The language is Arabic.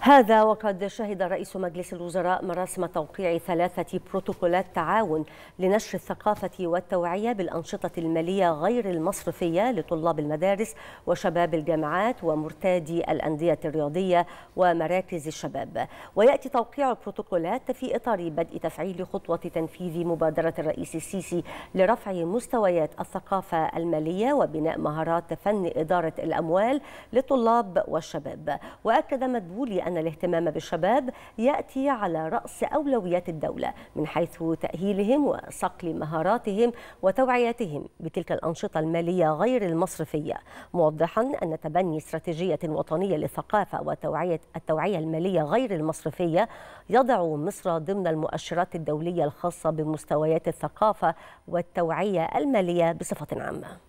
هذا وقد شهد رئيس مجلس الوزراء مراسم توقيع ثلاثة بروتوكولات تعاون لنشر الثقافة والتوعية بالأنشطة المالية غير المصرفية لطلاب المدارس وشباب الجامعات ومرتادي الأندية الرياضية ومراكز الشباب ويأتي توقيع البروتوكولات في إطار بدء تفعيل خطوة تنفيذ مبادرة الرئيس السيسي لرفع مستويات الثقافة المالية وبناء مهارات فن إدارة الأموال لطلاب والشباب وأكد مدبولي أن الاهتمام بالشباب يأتي على رأس أولويات الدولة من حيث تأهيلهم وصقل مهاراتهم وتوعيتهم بتلك الأنشطة المالية غير المصرفية موضحا أن تبني استراتيجية وطنية للثقافة وتوعية التوعية المالية غير المصرفية يضع مصر ضمن المؤشرات الدولية الخاصة بمستويات الثقافة والتوعية المالية بصفة عامة